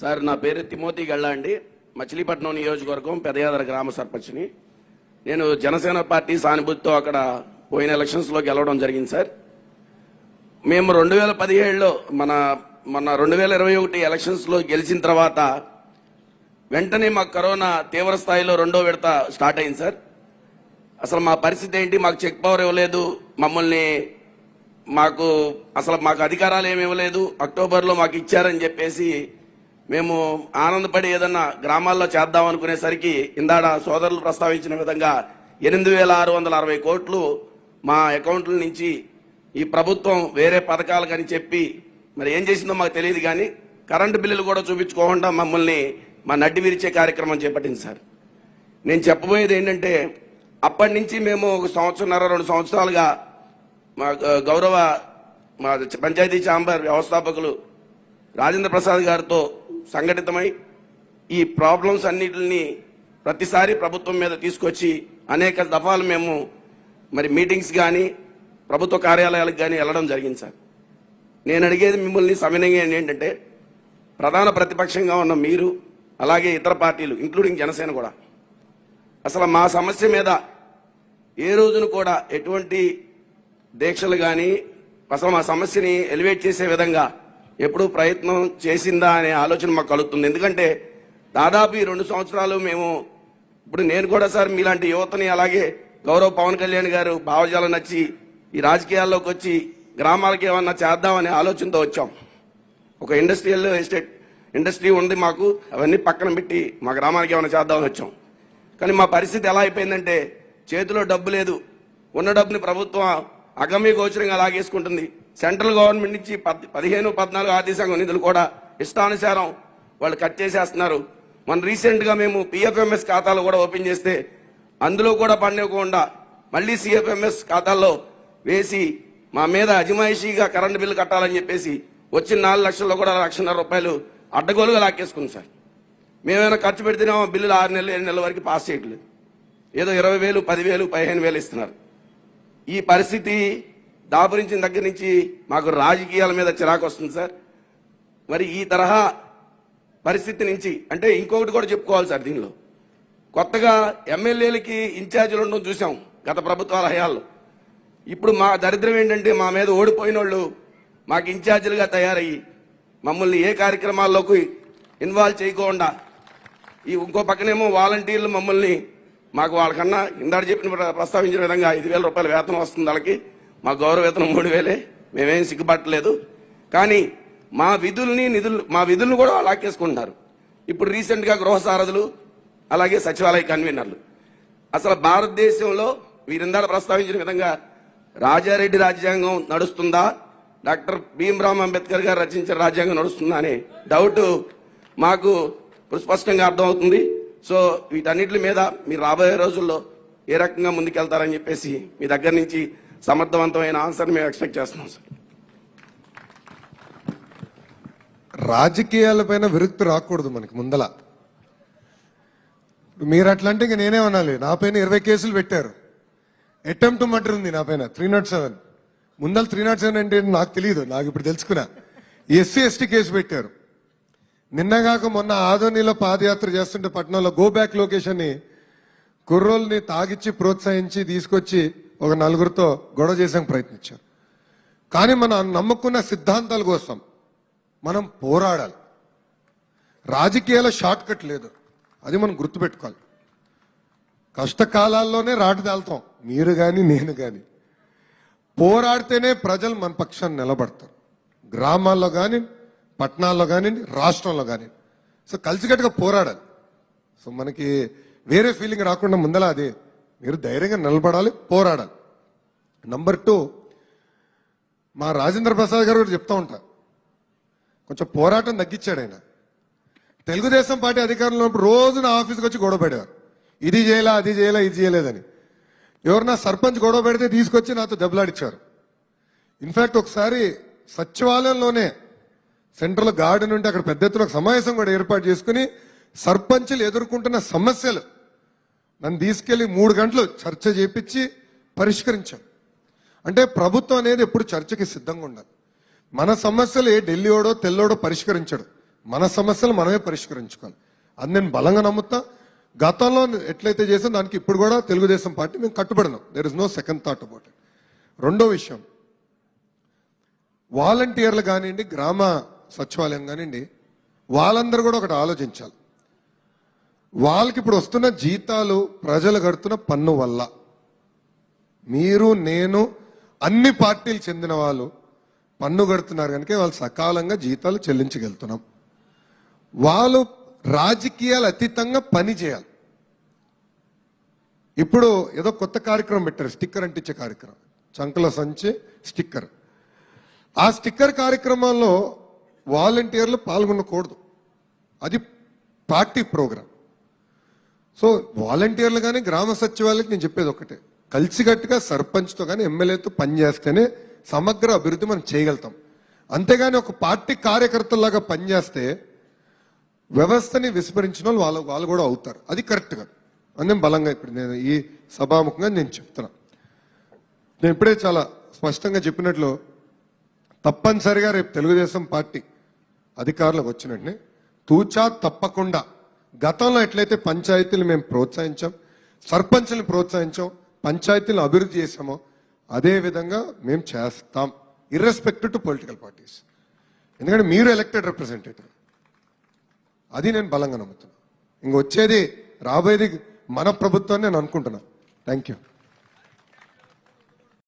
sir నా పేరు Timothy గళ్ళ అండి మచిలీపట్నం నియోజకవర్గం పెదయాదర గ్రామ సర్పంచ్ని నేను జనసేన పార్టీ సానుభూతితో అక్కడ పోయిన ఎలక్షన్స్లో గెలవడం జరిగింది సార్ మేము రెండు వేల పదిహేడులో మన మన రెండు వేల ఇరవై ఒకటి ఎలక్షన్స్లో గెలిచిన తర్వాత వెంటనే మాకు కరోనా తీవ్ర స్థాయిలో రెండో విడత స్టార్ట్ అయింది సార్ అసలు మా పరిస్థితి ఏంటి మాకు చెక్ పవర్ ఇవ్వలేదు మమ్మల్ని మాకు అసలు మాకు అధికారాలు ఏమి ఇవ్వలేదు అక్టోబర్లో మాకు ఇచ్చారని చెప్పేసి మేము ఆనందపడి ఏదన్నా గ్రామాల్లో చేద్దాం అనుకునేసరికి ఇందాడ సోదరులు ప్రస్తావించిన విధంగా ఎనిమిది వేల ఆరు వందల అరవై కోట్లు మా అకౌంట్ల నుంచి ఈ ప్రభుత్వం వేరే పథకాలు కానీ చెప్పి మరి ఏం చేసిందో మాకు తెలియదు కానీ కరెంటు బిల్లులు కూడా చూపించుకోకుండా మమ్మల్ని మా నడ్డి విరిచే కార్యక్రమం చేపట్టింది సార్ నేను చెప్పబోయేది ఏంటంటే అప్పటి నుంచి మేము ఒక సంవత్సరంన్నర రెండు సంవత్సరాలుగా మా గౌరవ మా పంచాయతీ ఛాంబర్ వ్యవస్థాపకులు రాజేంద్ర ప్రసాద్ గారితో సంఘటితమై ఈ ప్రాబ్లమ్స్ అన్నిటిని ప్రతిసారి ప్రభుత్వం మీద తీసుకొచ్చి అనేక దఫాలు మేము మరి మీటింగ్స్ కానీ ప్రభుత్వ కార్యాలయాలకు కానీ వెళ్ళడం జరిగింది సార్ నేను అడిగేది మిమ్మల్ని సవినయం ఏంటంటే ప్రధాన ప్రతిపక్షంగా ఉన్న మీరు అలాగే ఇతర పార్టీలు ఇంక్లూడింగ్ జనసేన కూడా అసలు మా సమస్య మీద ఏ రోజున కూడా ఎటువంటి దీక్షలు కానీ అసలు మా సమస్యని ఎలివేట్ చేసే విధంగా ఎప్పుడు ప్రయత్నం చేసిందా అనే ఆలోచన మాకు కలుగుతుంది ఎందుకంటే దాదాపు ఈ రెండు సంవత్సరాలు మేము ఇప్పుడు నేను కూడా సార్ మీలాంటి యువతని అలాగే గౌరవ పవన్ కళ్యాణ్ గారు భావజాలం నచ్చి ఈ రాజకీయాల్లోకి వచ్చి గ్రామాలకి ఏమన్నా చేద్దామనే ఆలోచనతో వచ్చాం ఒక ఇండస్ట్రియల్ ఎస్టేట్ ఇండస్ట్రీ ఉంది మాకు అవన్నీ పక్కన పెట్టి మా గ్రామానికి ఏమైనా చేద్దామని వచ్చాం కానీ మా పరిస్థితి ఎలా అయిపోయిందంటే చేతిలో డబ్బు లేదు ఉన్న డబ్బుని ప్రభుత్వం అగమ్య గోచరంగా లాగేసుకుంటుంది సెంట్రల్ గవర్నమెంట్ నుంచి పదిహేను పద్నాలుగు ఆదేశాంగం నిధులు కూడా ఇష్టానుసారం వాళ్ళు కట్ చేసేస్తున్నారు మన రీసెంట్గా మేము పిఎఫ్ఎంఎస్ ఖాతాలు కూడా ఓపెన్ చేస్తే అందులో కూడా పండివ్వకుండా మళ్ళీ సిఎఫ్ఎంఎస్ ఖాతాల్లో వేసి మా మీద అజమాయిషీగా కరెంటు బిల్లు కట్టాలని చెప్పేసి వచ్చిన నాలుగు లక్షల్లో కూడా లక్షన్నర రూపాయలు అడ్డగోలుగా లాక్కేసుకుంది సార్ మేమైనా ఖర్చు పెడితేనేమో బిల్లులు ఆరు నెలలు ఏడు నెలల వరకు పాస్ చేయట్లేదు ఏదో ఇరవై వేలు పదివేలు పదిహేను వేలు ఇస్తున్నారు ఈ పరిస్థితి దాపురించిన దగ్గర నుంచి మాకు రాజకీయాల మీద చిరాకు వస్తుంది సార్ మరి ఈ తరహా పరిస్థితి నుంచి అంటే ఇంకొకటి కూడా చెప్పుకోవాలి సార్ దీనిలో కొత్తగా ఎమ్మెల్యేలకి ఇన్ఛార్జీలు ఉండడం చూసాం గత ప్రభుత్వాల హయాల్లో ఇప్పుడు మా దరిద్రం ఏంటంటే మా మీద ఓడిపోయిన వాళ్ళు మాకు ఇన్ఛార్జీలుగా తయారయ్యి మమ్మల్ని ఏ కార్యక్రమాల్లోకి ఇన్వాల్వ్ చేయకుండా ఈ ఇంకో పక్కనేమో వాలంటీర్లు మమ్మల్ని మాకు వాళ్ళకన్నా ఇందాక చెప్పిన ప్రస్తావించిన విధంగా ఐదు వేల రూపాయల వేతనం వస్తుంది వాళ్ళకి మా గౌరవ వేతనం మూడు వేలే మేమేం సిగ్గుపట్టలేదు కానీ మా విధుల్ని నిధులు మా విధులను కూడా వాళ్ళు ఆకేసుకుంటున్నారు ఇప్పుడు రీసెంట్గా గృహ సారథులు అలాగే సచివాలయ కన్వీనర్లు అసలు భారతదేశంలో వీరిందాక ప్రస్తావించిన విధంగా రాజారెడ్డి రాజ్యాంగం నడుస్తుందా డాక్టర్ భీమరామ్ అంబేద్కర్ గారు రచించిన రాజ్యాంగం నడుస్తుందా అనే డౌట్ మాకు స్పష్టంగా అర్థమవుతుంది సో వీటన్నిటి మీద మీరు రాబోయే రోజుల్లో ఏ రకంగా ముందుకెళ్తారని చెప్పేసి మీ దగ్గర నుంచి సమర్థవంతమైన ఆన్సర్ మేము ఎక్స్పెక్ట్ చేస్తున్నాం సార్ రాజకీయాలపైన విరుక్తి రాకూడదు మనకి ముందల మీరు అట్లా అంటే ఇంకా నేనే అనాలి నా పైన ఇరవై కేసులు పెట్టారు అటెంప్ట్ మటర్ ఉంది నా పైన త్రీ నాట్ సెవెన్ ముందల త్రీ నాట్ సెవెన్ అంటే నాకు తెలియదు నాకు ఇప్పుడు తెలుసుకున్నా ఎస్సీ ఎస్టీ కేసు పెట్టారు నిన్నగాక మొన్న ఆదోనిలో పాదయాత్ర చేస్తుంటే పట్టణంలో గో బ్యాక్ లొకేషన్ని కుర్రోల్ని తాగిచ్చి ప్రోత్సహించి తీసుకొచ్చి ఒక నలుగురితో గొడవ చేసాం ప్రయత్నించాం కానీ మనం నమ్ముకున్న సిద్ధాంతాల కోసం మనం పోరాడాలి రాజకీయాల షార్ట్ కట్ లేదు అది మనం గుర్తుపెట్టుకోవాలి కష్టకాలాల్లోనే రాటు తేల్తాం మీరు కానీ నేను కానీ పోరాడితేనే ప్రజలు మన పక్షాన్ని నిలబడతారు గ్రామాల్లో కానీ పట్టణాల్లో కానివ్వండి రాష్ట్రంలో కానివ్వండి సో కలిసికట్టుగా పోరాడాలి సో మనకి వేరే ఫీలింగ్ రాకుండా ముందలా అది మీరు ధైర్యంగా నిలబడాలి పోరాడాలి నంబర్ టూ మా రాజేంద్ర ప్రసాద్ గారు కూడా చెప్తా ఉంటా కొంచెం పోరాటం తగ్గించాడు ఆయన తెలుగుదేశం పార్టీ అధికారంలో రోజు నా ఆఫీస్కి వచ్చి గొడవ పడేవారు ఇది చేయలే అది చేయలే ఇది చేయలేదని ఎవరన్నా సర్పంచ్ గొడవ పెడితే తీసుకొచ్చి నాతో దెబ్బలాడిచ్చారు ఇన్ఫ్యాక్ట్ ఒకసారి సచివాలయంలోనే సెంట్రల్ గార్డెన్ ఉంటే అక్కడ పెద్ద ఎత్తున సమావేశం కూడా ఏర్పాటు చేసుకుని సర్పంచులు ఎదుర్కొంటున్న సమస్యలు నన్ను తీసుకెళ్లి మూడు గంటలు చర్చ చేపించి పరిష్కరించాం అంటే ప్రభుత్వం అనేది ఎప్పుడు చర్చకి సిద్ధంగా ఉండాలి మన సమస్యలు ఏ ఢిల్లీడో తెల్లోడో పరిష్కరించడు మన సమస్యలు మనమే పరిష్కరించుకోవాలి అది నేను బలంగా నమ్ముతా గతంలో ఎట్లయితే చేసాం దానికి ఇప్పుడు కూడా తెలుగుదేశం పార్టీ మేము కట్టుబడినాం there is no second thought about రెండో విషయం వాలంటీర్లు కానివ్వండి గ్రామ సచివాలయం కానివ్వండి వాళ్ళందరూ కూడా ఒకటి ఆలోచించాలి వాళ్ళకి ఇప్పుడు వస్తున్న జీతాలు ప్రజలు కడుతున్న పన్ను వల్ల మీరు నేను అన్ని పార్టీలు చెందిన వాళ్ళు పన్ను కడుతున్నారు కనుక వాళ్ళు సకాలంగా జీతాలు చెల్లించగలుగుతున్నాం వాళ్ళు రాజకీయాలు అతీతంగా పని చేయాలి ఇప్పుడు ఏదో కొత్త కార్యక్రమం పెట్టారు స్టిక్కర్ అంటించే కార్యక్రమం చంకల సంచి స్టిక్కర్ ఆ స్టిక్కర్ కార్యక్రమంలో వాలంటీర్లు పాల్గొనకూడదు అది పార్టీ ప్రోగ్రాం సో వాలంటీర్లు కానీ గ్రామ సచివాలయకి నేను చెప్పేది ఒకటే కలిసికట్టుగా సర్పంచ్తో కానీ ఎమ్మెల్యేతో పనిచేస్తేనే సమగ్ర అభివృద్ధి మనం చేయగలుగుతాం అంతేగాని ఒక పార్టీ కార్యకర్తలాగా పనిచేస్తే వ్యవస్థని విస్మరించిన వాళ్ళు వాళ్ళు వాళ్ళు కూడా అవుతారు అది కరెక్ట్గా నేను బలంగా ఇప్పుడు నేను ఈ సభాముఖంగా నేను చెప్తున్నా నేను ఇప్పుడే చాలా స్పష్టంగా చెప్పినట్లు తప్పనిసరిగా రేపు తెలుగుదేశం పార్టీ అధికారులకు వచ్చిన వెంటనే తూచా తప్పకుండా గతంలో ఎట్లయితే పంచాయతీలు మేము ప్రోత్సహించాం సర్పంచ్ని ప్రోత్సహించాం పంచాయతీలను అభివృద్ధి చేసామో అదేవిధంగా మేము చేస్తాం ఇర్రెస్పెక్టివ్ టు పొలిటికల్ పార్టీస్ ఎందుకంటే మీరు ఎలక్టెడ్ రిప్రజెంటేటివ్ అది నేను బలంగా నమ్ముతున్నాను ఇంక వచ్చేది రాబోయేది మన ప్రభుత్వం నేను అనుకుంటున్నాను థ్యాంక్ యూ